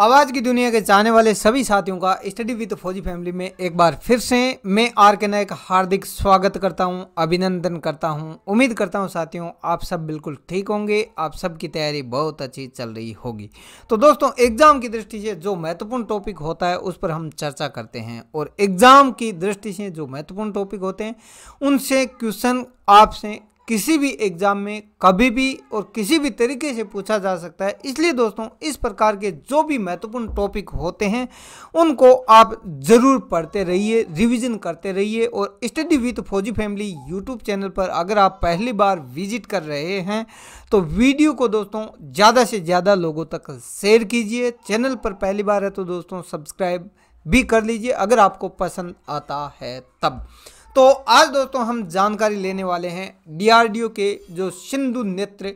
आवाज़ की दुनिया के जाने वाले सभी साथियों का स्टडी विद फौजी फैमिली में एक बार फिर से मैं आर के नायक हार्दिक स्वागत करता हूं, अभिनंदन करता हूं, उम्मीद करता हूं साथियों आप सब बिल्कुल ठीक होंगे आप सब की तैयारी बहुत अच्छी चल रही होगी तो दोस्तों एग्ज़ाम की दृष्टि से जो महत्वपूर्ण टॉपिक होता है उस पर हम चर्चा करते हैं और एग्ज़ाम की दृष्टि से जो महत्वपूर्ण टॉपिक होते हैं उनसे क्वेश्चन आपसे किसी भी एग्ज़ाम में कभी भी और किसी भी तरीके से पूछा जा सकता है इसलिए दोस्तों इस प्रकार के जो भी महत्वपूर्ण टॉपिक होते हैं उनको आप ज़रूर पढ़ते रहिए रिवीजन करते रहिए और study with Fauji family YouTube channel पर अगर आप पहली बार विजिट कर रहे हैं तो वीडियो को दोस्तों ज़्यादा से ज़्यादा लोगों तक शेयर कीजिए चैनल पर पहली बार है तो दोस्तों सब्सक्राइब भी कर लीजिए अगर आपको पसंद आता है तब तो आज दोस्तों हम जानकारी लेने वाले हैं डीआरडीओ के जो सिंधु नेत्र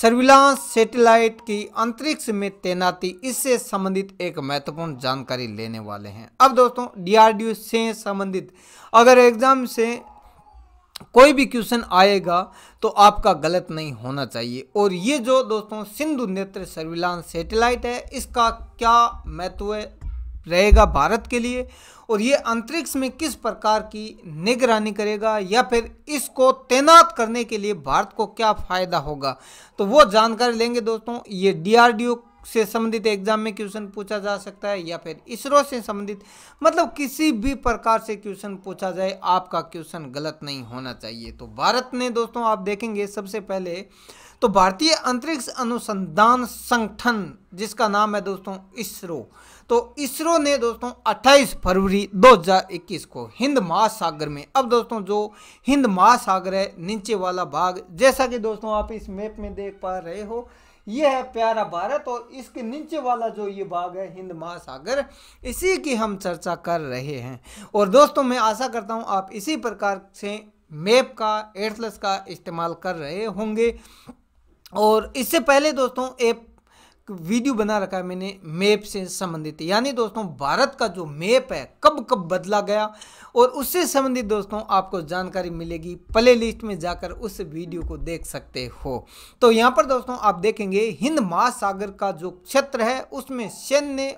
सर्विलांस सैटेलाइट की अंतरिक्ष में तैनाती इससे संबंधित एक महत्वपूर्ण जानकारी लेने वाले हैं अब दोस्तों डीआरडीओ से संबंधित अगर एग्जाम से कोई भी क्वेश्चन आएगा तो आपका गलत नहीं होना चाहिए और ये जो दोस्तों सिंधु नेत्र सर्विलांस सैटेलाइट है इसका क्या महत्व है रहेगा भारत के लिए और ये अंतरिक्ष में किस प्रकार की निगरानी करेगा या फिर इसको तैनात करने के लिए भारत को क्या फ़ायदा होगा तो वो जानकारी लेंगे दोस्तों ये डीआरडीओ से संबंधित एग्जाम में क्वेश्चन पूछा जा सकता है या फिर इसरो से संबंधित मतलब किसी भी प्रकार से क्वेश्चन पूछा जाए आपका क्वेश्चन गलत नहीं होना चाहिए तो भारत ने दोस्तों आप देखेंगे सबसे पहले तो भारतीय अंतरिक्ष अनुसंधान संगठन जिसका नाम है दोस्तों इसरो तो इसरो ने दोस्तों 28 फरवरी 2021 को हिंद महासागर में अब दोस्तों जो हिंद महासागर है नीचे वाला भाग जैसा कि दोस्तों आप इस मैप में देख पा रहे हो ये है प्यारा भारत और इसके नीचे वाला जो ये भाग है हिंद महासागर इसी की हम चर्चा कर रहे हैं और दोस्तों मैं आशा करता हूँ आप इसी प्रकार से मैप का एटलस का इस्तेमाल कर रहे होंगे और इससे पहले दोस्तों एक वीडियो बना रखा है मैंने मैप से संबंधित यानी दोस्तों भारत का जो मैप है कब कब बदला गया और उससे संबंधित दोस्तों आपको जानकारी मिलेगी प्ले लिस्ट में जाकर उस वीडियो को देख सकते हो तो यहाँ पर दोस्तों आप देखेंगे हिंद महासागर का जो क्षेत्र है उसमें सैन्य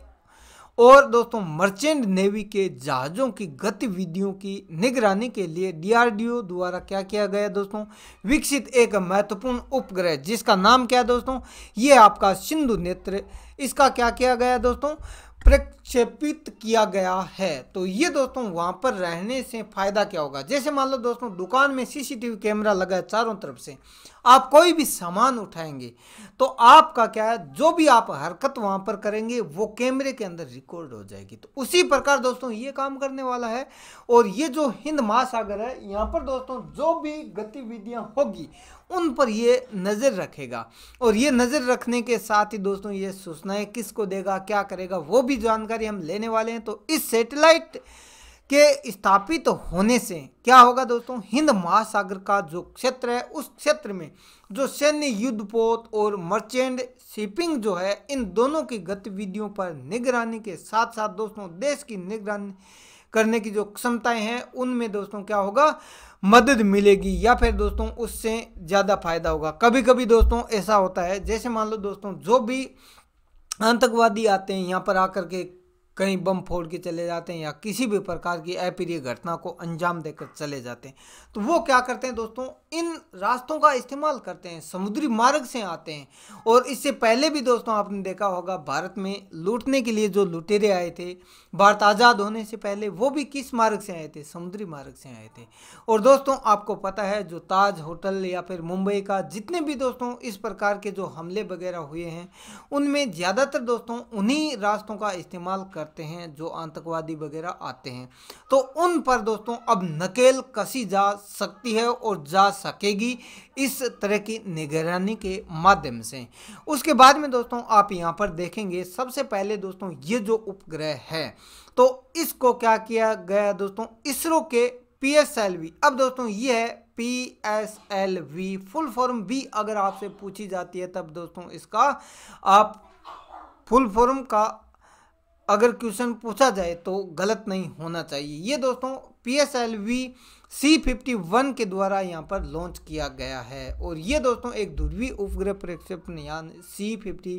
और दोस्तों मर्चेंट नेवी के जहाज़ों की गतिविधियों की निगरानी के लिए डीआरडीओ द्वारा क्या किया गया दोस्तों विकसित एक महत्वपूर्ण उपग्रह जिसका नाम क्या है दोस्तों ये आपका सिंधु नेत्र इसका क्या किया गया दोस्तों प्रक्षेपित किया गया है तो ये दोस्तों वहां पर रहने से फायदा क्या होगा जैसे मान लो दोस्तों दुकान में सीसीटीवी कैमरा लगा है चारों तरफ से आप कोई भी सामान उठाएंगे तो आपका क्या है जो भी आप हरकत वहां पर करेंगे वो कैमरे के अंदर रिकॉर्ड हो जाएगी तो उसी प्रकार दोस्तों ये काम करने वाला है और ये जो हिंद महासागर है यहाँ पर दोस्तों जो भी गतिविधियां होगी उन पर ये नज़र रखेगा और ये नज़र रखने के साथ ही दोस्तों ये सूचनाएँ किसको देगा क्या करेगा वो भी जानकारी हम लेने वाले हैं तो इस सेटेलाइट के स्थापित तो होने से क्या होगा दोस्तों हिंद महासागर का जो क्षेत्र है उस क्षेत्र में जो सैन्य युद्धपोत और मर्चेंट शिपिंग जो है इन दोनों की गतिविधियों पर निगरानी के साथ साथ दोस्तों देश की निगरानी करने की जो क्षमताएं हैं उनमें दोस्तों क्या होगा मदद मिलेगी या फिर दोस्तों उससे ज़्यादा फायदा होगा कभी कभी दोस्तों ऐसा होता है जैसे मान लो दोस्तों जो भी आतंकवादी आते हैं यहाँ पर आकर के कहीं बम फोड़ के चले जाते हैं या किसी भी प्रकार की अप्रिय घटना को अंजाम देकर चले जाते हैं तो वो क्या करते हैं दोस्तों इन रास्तों का इस्तेमाल करते हैं समुद्री मार्ग से आते हैं और इससे पहले भी दोस्तों आपने देखा होगा भारत में लूटने के लिए जो लुटेरे आए थे भारत आज़ाद होने से पहले वो भी किस मार्ग से आए थे समुद्री मार्ग से आए थे और दोस्तों आपको पता है जो ताज होटल या फिर मुंबई का जितने भी दोस्तों इस प्रकार के जो हमले वगैरह हुए हैं उनमें ज़्यादातर दोस्तों उन्हीं रास्तों का इस्तेमाल कर करते हैं जो आतंकवादी वगैरह आते हैं तो उन पर दोस्तों अब नकेल कसी जा सकती है और जा सकेगी इस तरह की निगरानी के माध्यम से उसके बाद में दोस्तों आप यहाँ पर देखेंगे सबसे पहले दोस्तों ये जो उपग्रह है तो इसको क्या किया गया दोस्तों इसरो के पी अब दोस्तों ये है PSLV फुल फॉर्म भी अगर आपसे पूछी जाती है तब दोस्तों इसका आप फुल फॉर्म का अगर क्वेश्चन पूछा जाए तो गलत नहीं होना चाहिए ये दोस्तों P S L V C fifty one के द्वारा यहाँ पर लॉन्च किया गया है और ये दोस्तों एक ध्रुवी उपग्रह प्रक्षेपण यान सी फिफ्टी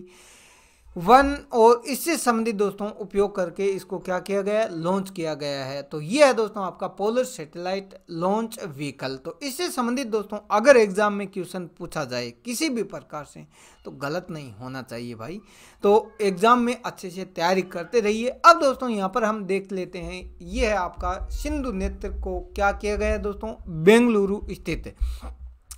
वन और इससे संबंधित दोस्तों उपयोग करके इसको क्या किया गया है लॉन्च किया गया है तो ये है दोस्तों आपका पोलर सैटेलाइट लॉन्च व्हीकल तो इससे संबंधित दोस्तों अगर एग्जाम में क्वेश्चन पूछा जाए किसी भी प्रकार से तो गलत नहीं होना चाहिए भाई तो एग्जाम में अच्छे से तैयारी करते रहिए अब दोस्तों यहाँ पर हम देख लेते हैं ये है आपका सिंधु नेत्र को क्या किया गया है दोस्तों बेंगलुरु स्थित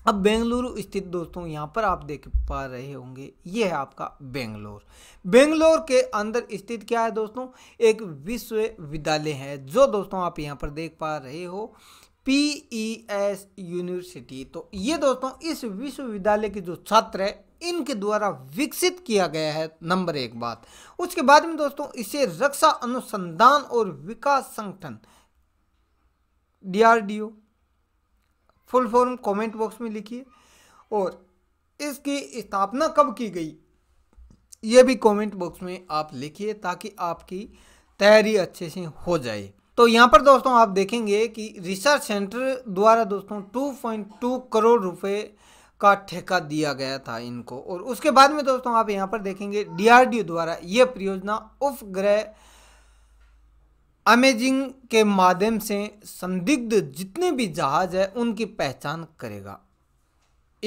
अब बेंगलुरु स्थित दोस्तों यहाँ पर आप देख पा रहे होंगे ये है आपका बेंगलोर बेंगलोर के अंदर स्थित क्या है दोस्तों एक विश्वविद्यालय है जो दोस्तों आप यहाँ पर देख पा रहे हो पी ई एस यूनिवर्सिटी तो ये दोस्तों इस विश्वविद्यालय के जो छात्र है इनके द्वारा विकसित किया गया है नंबर एक बात उसके बाद में दोस्तों इसे रक्षा अनुसंधान और विकास संगठन DRDO full form comment box में लिखिए और इसकी स्थापना कब की गई ये भी कमेंट बॉक्स में आप लिखिए ताकि आपकी तैयारी अच्छे से हो जाए तो यहाँ पर दोस्तों आप देखेंगे कि रिसर्च सेंटर द्वारा दोस्तों 2.2 करोड़ रुपए का ठेका दिया गया था इनको और उसके बाद में दोस्तों आप यहाँ पर देखेंगे डीआरडीओ द्वारा ये परियोजना उपग्रह अमेजिंग के माध्यम से संदिग्ध जितने भी जहाज है उनकी पहचान करेगा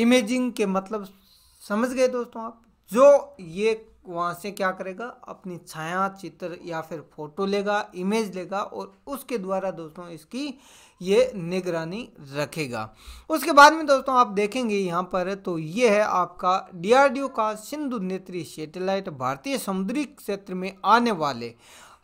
इमेजिंग के मतलब समझ गए दोस्तों आप जो ये वहाँ से क्या करेगा अपनी छाया चित्र या फिर फोटो लेगा इमेज लेगा और उसके द्वारा दोस्तों इसकी ये निगरानी रखेगा उसके बाद में दोस्तों आप देखेंगे यहाँ पर तो ये है आपका डीआरडीओ का सिंधु नेत्री सेटेलाइट भारतीय समुद्री क्षेत्र में आने वाले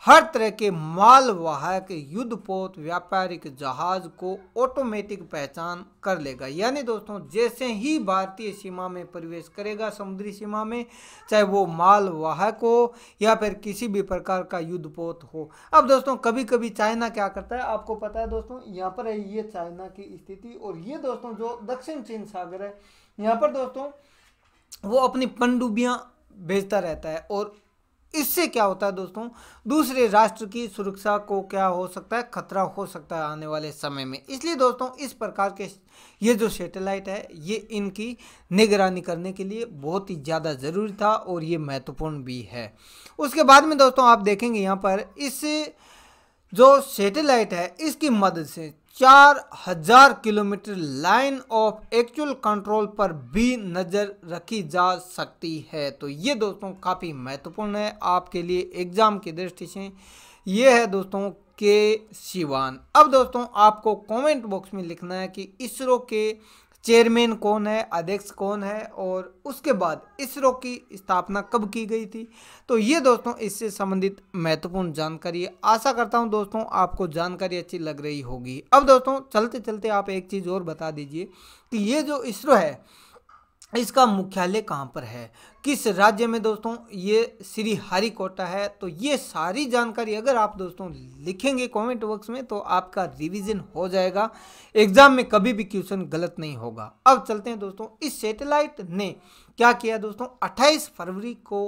हर तरह के मालवाहक युद्धपोत व्यापारिक जहाज को ऑटोमेटिक पहचान कर लेगा यानी दोस्तों जैसे ही भारतीय सीमा में प्रवेश करेगा समुद्री सीमा में चाहे वो मालवाहक हो या फिर किसी भी प्रकार का युद्धपोत हो अब दोस्तों कभी कभी चाइना क्या करता है आपको पता है दोस्तों यहाँ पर है ये चाइना की स्थिति और ये दोस्तों जो दक्षिण चीन सागर है यहाँ पर दोस्तों वो अपनी पनडुब्बियाँ भेजता रहता है और इससे क्या होता है दोस्तों दूसरे राष्ट्र की सुरक्षा को क्या हो सकता है खतरा हो सकता है आने वाले समय में इसलिए दोस्तों इस प्रकार के ये जो सैटेलाइट है ये इनकी निगरानी करने के लिए बहुत ही ज़्यादा ज़रूरी था और ये महत्वपूर्ण भी है उसके बाद में दोस्तों आप देखेंगे यहाँ पर इस जो सेटेलाइट है इसकी मदद से चार हजार kilometre line of actual control पर भी नज़र रखी जा सकती है तो ये दोस्तों काफ़ी महत्वपूर्ण है आपके लिए एग्ज़ाम की दृष्टि से ये है दोस्तों के शिवान अब दोस्तों आपको कमेंट बॉक्स में लिखना है कि इसरो के चेयरमैन कौन है अध्यक्ष कौन है और उसके बाद इसरो की स्थापना कब की गई थी तो ये दोस्तों इससे संबंधित महत्वपूर्ण जानकारी है आशा करता हूँ दोस्तों आपको जानकारी अच्छी लग रही होगी अब दोस्तों चलते चलते आप एक चीज़ और बता दीजिए कि ये जो इसरो है इसका मुख्यालय कहाँ पर है किस राज्य में दोस्तों ये श्री हरिकोटा है तो ये सारी जानकारी अगर आप दोस्तों लिखेंगे कमेंट बॉक्स में तो आपका रिवीजन हो जाएगा एग्जाम में कभी भी क्वेश्चन गलत नहीं होगा अब चलते हैं दोस्तों इस सैटेलाइट ने क्या किया दोस्तों 28 फरवरी को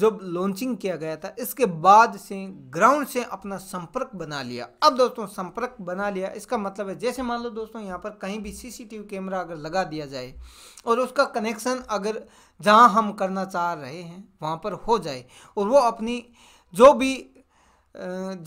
जब लॉन्चिंग किया गया था इसके बाद से ग्राउंड से अपना संपर्क बना लिया अब दोस्तों संपर्क बना लिया इसका मतलब है जैसे मान लो दोस्तों यहाँ पर कहीं भी सीसीटीवी कैमरा अगर लगा दिया जाए और उसका कनेक्शन अगर जहाँ हम करना चाह रहे हैं वहाँ पर हो जाए और वो अपनी जो भी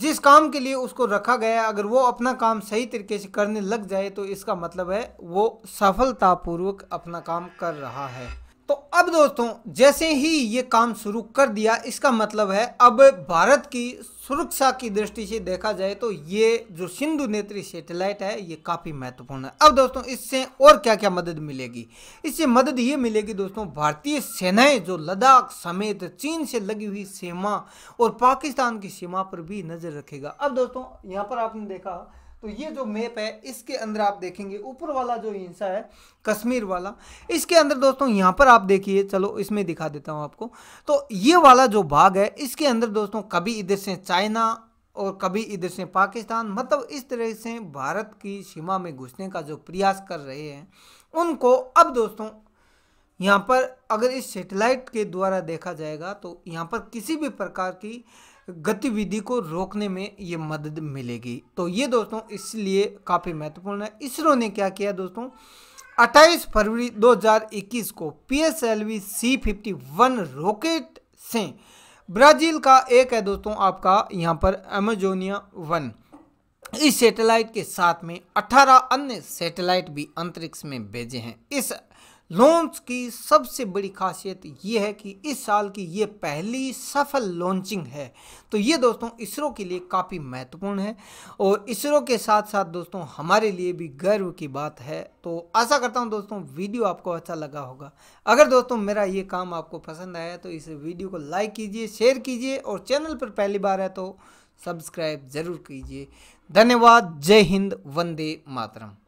जिस काम के लिए उसको रखा गया अगर वो अपना काम सही तरीके से करने लग जाए तो इसका मतलब है वो सफलतापूर्वक अपना काम कर रहा है तो अब दोस्तों जैसे ही ये काम शुरू कर दिया इसका मतलब है अब भारत की सुरक्षा की दृष्टि से देखा जाए तो ये जो सिंधु नेत्री सेटेलाइट है ये काफ़ी महत्वपूर्ण है अब दोस्तों इससे और क्या क्या मदद मिलेगी इससे मदद ये मिलेगी दोस्तों भारतीय सेनाएं जो लद्दाख समेत चीन से लगी हुई सीमा और पाकिस्तान की सीमा पर भी नज़र रखेगा अब दोस्तों यहाँ पर आपने देखा तो ये जो मैप है इसके अंदर आप देखेंगे ऊपर वाला जो हिंसा है कश्मीर वाला इसके अंदर दोस्तों यहाँ पर आप देखिए चलो इसमें दिखा देता हूँ आपको तो ये वाला जो भाग है इसके अंदर दोस्तों कभी इधर से चाइना और कभी इधर से पाकिस्तान मतलब इस तरह से भारत की सीमा में घुसने का जो प्रयास कर रहे हैं उनको अब दोस्तों यहाँ पर अगर इस सेटेलाइट के द्वारा देखा जाएगा तो यहाँ पर किसी भी प्रकार की गतिविधि को रोकने में ये मदद मिलेगी तो ये दोस्तों इसलिए काफ़ी महत्वपूर्ण है इसरो ने क्या किया दोस्तों 28 फरवरी 2021 को P S L V C fifty one rocket से ब्राज़ील का एक है दोस्तों आपका यहाँ पर अमेजोनिया वन इस सैटेलाइट के साथ में 18 अन्य सैटेलाइट भी अंतरिक्ष में भेजे हैं इस लॉन्च की सबसे बड़ी खासियत ये है कि इस साल की ये पहली सफल लॉन्चिंग है तो ये दोस्तों इसरो के लिए काफ़ी महत्वपूर्ण है और इसरो के साथ साथ दोस्तों हमारे लिए भी गर्व की बात है तो आशा करता हूँ दोस्तों वीडियो आपको अच्छा लगा होगा अगर दोस्तों मेरा ये काम आपको पसंद आया तो इस वीडियो को लाइक कीजिए शेयर कीजिए और चैनल पर पहली बार है तो सब्सक्राइब ज़रूर कीजिए धन्यवाद जय हिंद वंदे मातरम